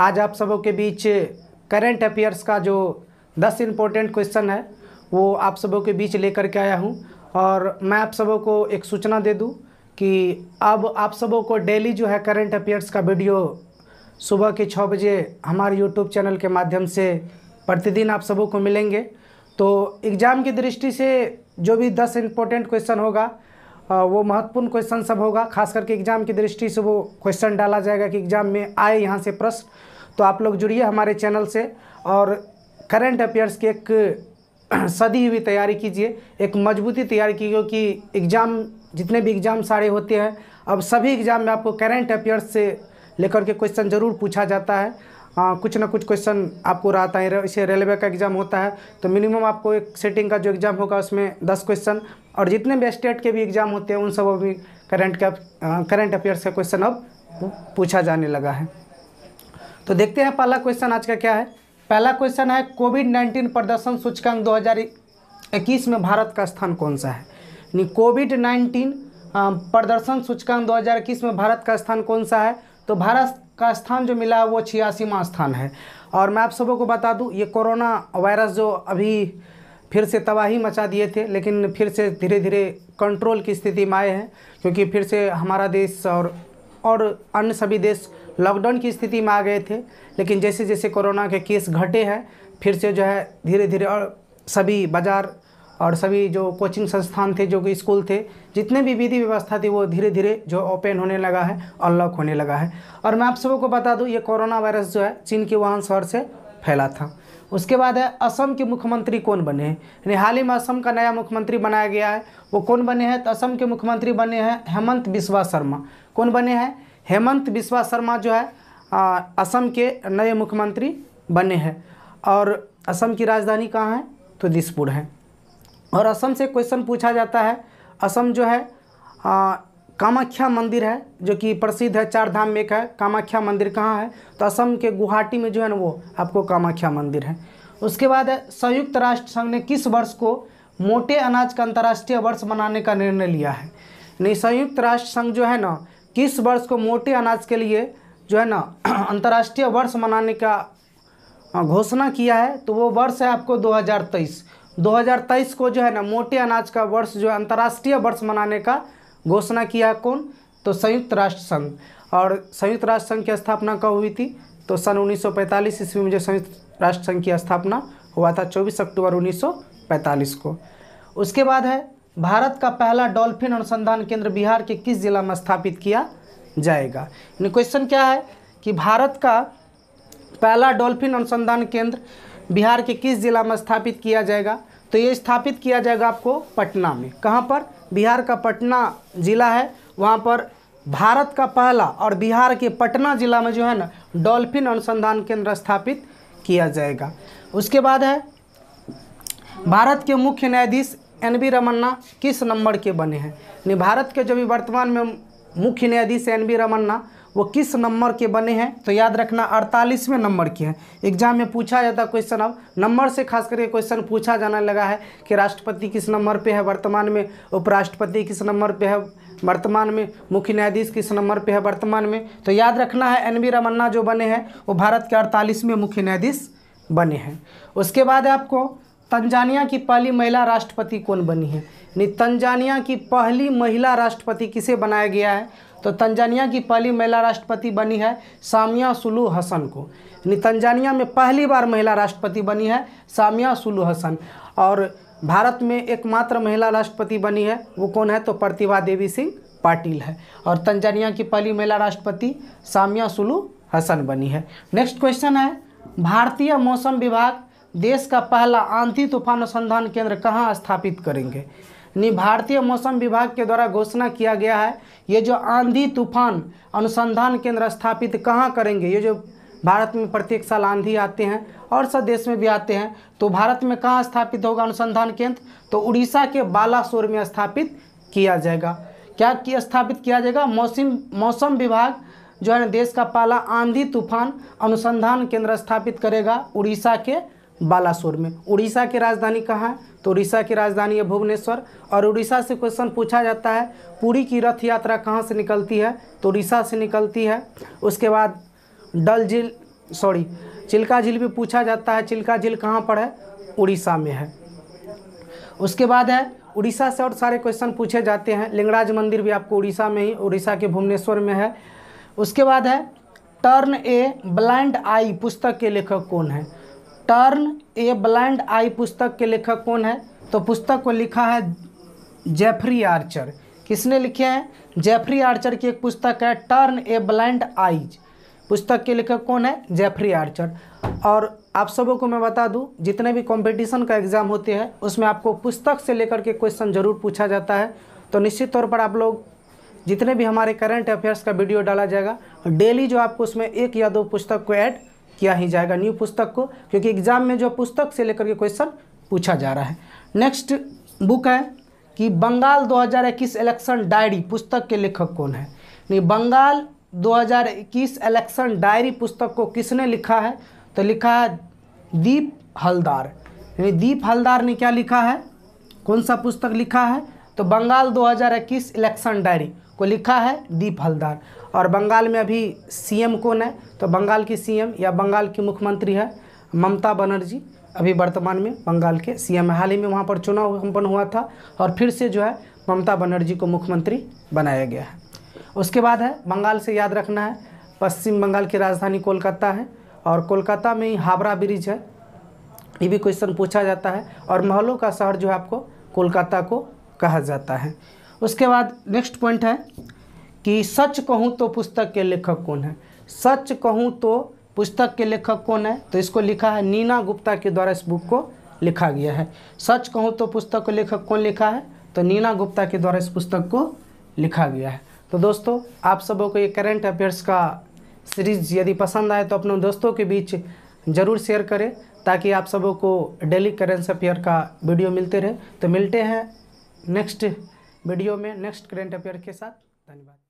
आज आप सबों के बीच करंट अफेयर्स का जो दस इम्पोर्टेंट क्वेश्चन है वो आप सबों के बीच लेकर के आया हूँ और मैं आप सबों को एक सूचना दे दूँ कि अब आप सबों को डेली जो है करंट अफेयर्स का वीडियो सुबह के छः बजे हमारे यूट्यूब चैनल के माध्यम से प्रतिदिन आप सबों को मिलेंगे तो एग्ज़ाम की दृष्टि से जो भी दस इम्पोर्टेंट क्वेश्चन होगा वो महत्वपूर्ण क्वेश्चन सब होगा खास करके एग्जाम की दृष्टि से वो क्वेश्चन डाला जाएगा कि एग्जाम में आए यहाँ से प्रश्न तो आप लोग जुड़िए हमारे चैनल से और करंट अफेयर्स की एक सदी हुई तैयारी कीजिए एक मजबूती तैयारी कीजिए क्योंकि एग्ज़ाम जितने भी एग्ज़ाम सारे होते हैं अब सभी एग्ज़ाम में आपको करेंट अफेयर्स से लेकर के क्वेश्चन ज़रूर पूछा जाता है हाँ, कुछ ना कुछ क्वेश्चन आपको रहता है इसे रेलवे का एग्ज़ाम होता है तो मिनिमम आपको एक सेटिंग का जो एग्ज़ाम होगा उसमें दस क्वेश्चन और जितने भी स्टेट के भी एग्ज़ाम होते हैं उन सब अभी करंट का करंट अफेयर्स का क्वेश्चन अब पूछा जाने लगा है तो देखते हैं पहला क्वेश्चन आज का क्या है पहला क्वेश्चन है कोविड नाइन्टीन प्रदर्शन सूचकांक दो में भारत का स्थान कौन सा है यानी कोविड नाइन्टीन प्रदर्शन सूचकांक दो में भारत का स्थान कौन सा है तो भारत का स्थान जो मिला है वो छियासीवा स्थान है और मैं आप सबों को बता दूं ये कोरोना वायरस जो अभी फिर से तबाही मचा दिए थे लेकिन फिर से धीरे धीरे कंट्रोल की स्थिति में आए हैं क्योंकि फिर से हमारा देश और और अन्य सभी देश लॉकडाउन की स्थिति में आ गए थे लेकिन जैसे जैसे कोरोना के केस घटे हैं फिर से जो है धीरे धीरे और सभी बाज़ार और सभी जो कोचिंग संस्थान थे जो कि स्कूल थे जितने भी विधि व्यवस्था थी वो धीरे धीरे जो ओपन होने लगा है अनलॉक होने लगा है और मैं आप सबों को बता दूँ ये कोरोना वायरस जो है चीन के वुहान शहर से फैला था उसके बाद है असम के मुख्यमंत्री कौन बने हैं यानी हाल ही में असम का नया मुख्यमंत्री बनाया गया है वो कौन बने हैं तो असम के मुख्यमंत्री बने हैं हेमंत बिस्वा शर्मा कौन बने हैं हेमंत बिस्वा शर्मा जो है असम के नए मुख्यमंत्री बने हैं और असम की राजधानी कहाँ है तो दिसपुर है और असम से क्वेश्चन पूछा जाता है असम जो है आ, कामाख्या मंदिर है जो कि प्रसिद्ध है चार धाम में एक है कामाख्या मंदिर कहाँ है तो असम के गुवाहाटी में जो है ना वो आपको कामाख्या मंदिर है उसके बाद संयुक्त राष्ट्र संघ ने किस वर्ष को मोटे अनाज का अंतर्राष्ट्रीय वर्ष मनाने का निर्णय लिया है नहीं संयुक्त राष्ट्र संघ जो है ना किस वर्ष को मोटे अनाज के लिए जो है ना अंतर्राष्ट्रीय वर्ष मनाने का घोषणा किया है तो वो वर्ष है आपको 2023 2023 को जो है ना मोटे अनाज का वर्ष जो है अंतर्राष्ट्रीय वर्ष मनाने का घोषणा किया कौन तो संयुक्त राष्ट्र संघ और संयुक्त राष्ट्र संघ की स्थापना कब हुई थी तो सन 1945 ईस्वी में जो संयुक्त राष्ट्र संघ की स्थापना हुआ था 24 अक्टूबर 1945 को उसके बाद है भारत का पहला डॉल्फिन अनुसंधान केंद्र बिहार के किस जिला में स्थापित किया जाएगा क्वेश्चन क्या है कि भारत का पहला डॉल्फिन अनुसंधान केंद्र बिहार के किस ज़िला में स्थापित किया जाएगा तो ये स्थापित किया जाएगा आपको पटना में कहाँ पर बिहार का पटना ज़िला है वहाँ पर भारत का पहला और बिहार के पटना ज़िला में जो है ना डॉल्फिन अनुसंधान केंद्र स्थापित किया जाएगा उसके बाद है भारत के मुख्य न्यायाधीश एन बी रमन्ना किस नंबर के बने हैं भारत के जो भी वर्तमान में मुख्य न्यायाधीश एन बी रमन्ना वो किस नंबर के बने हैं तो याद रखना अड़तालीसवें नंबर के हैं एग्जाम में पूछा जाता क्वेश्चन अब नंबर से खास करके क्वेश्चन पूछा जाने लगा है कि राष्ट्रपति किस नंबर पे है वर्तमान में उपराष्ट्रपति किस नंबर पे है वर्तमान में मुख्य न्यायाधीश किस नंबर पे है वर्तमान में तो याद रखना है एन रमन्ना जो बने हैं वो भारत के अड़तालीसवें मुख्य न्यायाधीश बने हैं उसके बाद आपको तंजानिया की पहली महिला राष्ट्रपति कौन बनी है यानी तंजानिया की पहली महिला राष्ट्रपति किसे बनाया गया है तो तंजानिया की पहली महिला राष्ट्रपति बनी है सामिया सुलू हसन को यानी तंजानिया में पहली बार महिला राष्ट्रपति बनी है सामिया सुलू हसन और भारत में एकमात्र महिला राष्ट्रपति बनी है वो कौन है तो प्रतिभा देवी सिंह पाटिल है और तंजानिया की पहली महिला राष्ट्रपति सामिया सुलू हसन बनी है नेक्स्ट क्वेश्चन है भारतीय मौसम विभाग देश का पहला आंधी तूफान अनुसंधान केंद्र कहाँ स्थापित करेंगे भारतीय मौसम विभाग के द्वारा घोषणा किया गया है ये जो आंधी तूफान अनुसंधान केंद्र स्थापित कहाँ करेंगे ये जो भारत में प्रत्येक साल आंधी आते हैं और सब देश में भी आते हैं तो भारत में कहाँ स्थापित होगा अनुसंधान केंद्र तो उड़ीसा के बालासोर में स्थापित किया जाएगा क्या कि स्थापित किया जाएगा मौसम मौसम विभाग जो है देश का पहला आंधी तूफान अनुसंधान केंद्र स्थापित करेगा उड़ीसा के बालासोर में उड़ीसा की राजधानी कहाँ है तो उड़ीसा की राजधानी है भुवनेश्वर और उड़ीसा से क्वेश्चन पूछा जाता है पूरी की रथ यात्रा कहाँ से निकलती है तो उड़ीसा से निकलती है उसके बाद डल झील सॉरी चिल्का झील भी पूछा जाता है चिल्का झील कहाँ पर है उड़ीसा में है उसके बाद है उड़ीसा से और सारे क्वेश्चन पूछे जाते हैं लिंगराज मंदिर भी आपको उड़ीसा में ही उड़ीसा के भुवनेश्वर में है उसके बाद है टर्न ए ब्लाइंड आई पुस्तक के लेखक कौन है टर्न ए ब्लाइंड आई पुस्तक के लेखक कौन है तो पुस्तक को लिखा है जेफरी आर्चर किसने लिखे हैं जेफरी आर्चर की एक पुस्तक है टर्न ए ब्लाइंड आईज पुस्तक के लेखक कौन है जेफरी आर्चर और आप सबों को मैं बता दूं जितने भी कंपटीशन का एग्ज़ाम होते हैं उसमें आपको पुस्तक से लेकर के क्वेश्चन ज़रूर पूछा जाता है तो निश्चित तौर पर आप लोग जितने भी हमारे करंट अफेयर्स का वीडियो डाला जाएगा डेली जो आपको उसमें एक या दो पुस्तक को ऐड किया ही जाएगा न्यू पुस्तक को क्योंकि एग्ज़ाम में जो पुस्तक से लेकर के क्वेश्चन पूछा जा रहा है नेक्स्ट बुक है कि बंगाल 2021 इलेक्शन डायरी पुस्तक के लेखक कौन है नहीं बंगाल 2021 इलेक्शन डायरी पुस्तक को किसने लिखा है तो लिखा है दीप हलदार यानी दीप हलदार ने क्या लिखा है कौन सा पुस्तक लिखा है तो बंगाल 2021 इलेक्शन डायरी को लिखा है दीप हलदार और बंगाल में अभी सीएम कौन है तो बंगाल की सीएम या बंगाल की मुख्यमंत्री है ममता बनर्जी अभी वर्तमान में बंगाल के सीएम हाल ही में वहाँ पर चुनाव कंपन हुआ था और फिर से जो है ममता बनर्जी को मुख्यमंत्री बनाया गया है उसके बाद है बंगाल से याद रखना है पश्चिम बंगाल की राजधानी कोलकाता है और कोलकाता में ही हावड़ा ब्रिज है ये भी क्वेश्चन पूछा जाता है और महलों का शहर जो है आपको कोलकाता को कहा जाता है उसके बाद नेक्स्ट पॉइंट है कि सच कहूँ तो पुस्तक के लेखक कौन है सच कहूँ तो पुस्तक के लेखक कौन है तो इसको लिखा है नीना गुप्ता के द्वारा इस बुक को लिखा गया है सच कहूँ तो पुस्तक के लेखक कौन लिखा है तो नीना गुप्ता के द्वारा इस पुस्तक को लिखा गया है तो दोस्तों आप सबों को ये करेंट अफेयर्स का सीरीज यदि पसंद आए तो अपने दोस्तों के बीच ज़रूर शेयर करें ताकि आप सबों को डेली करेंट अफेयर का वीडियो मिलते रहे तो मिलते हैं नेक्स्ट वीडियो में नेक्स्ट करेंट अफेयर के साथ धन्यवाद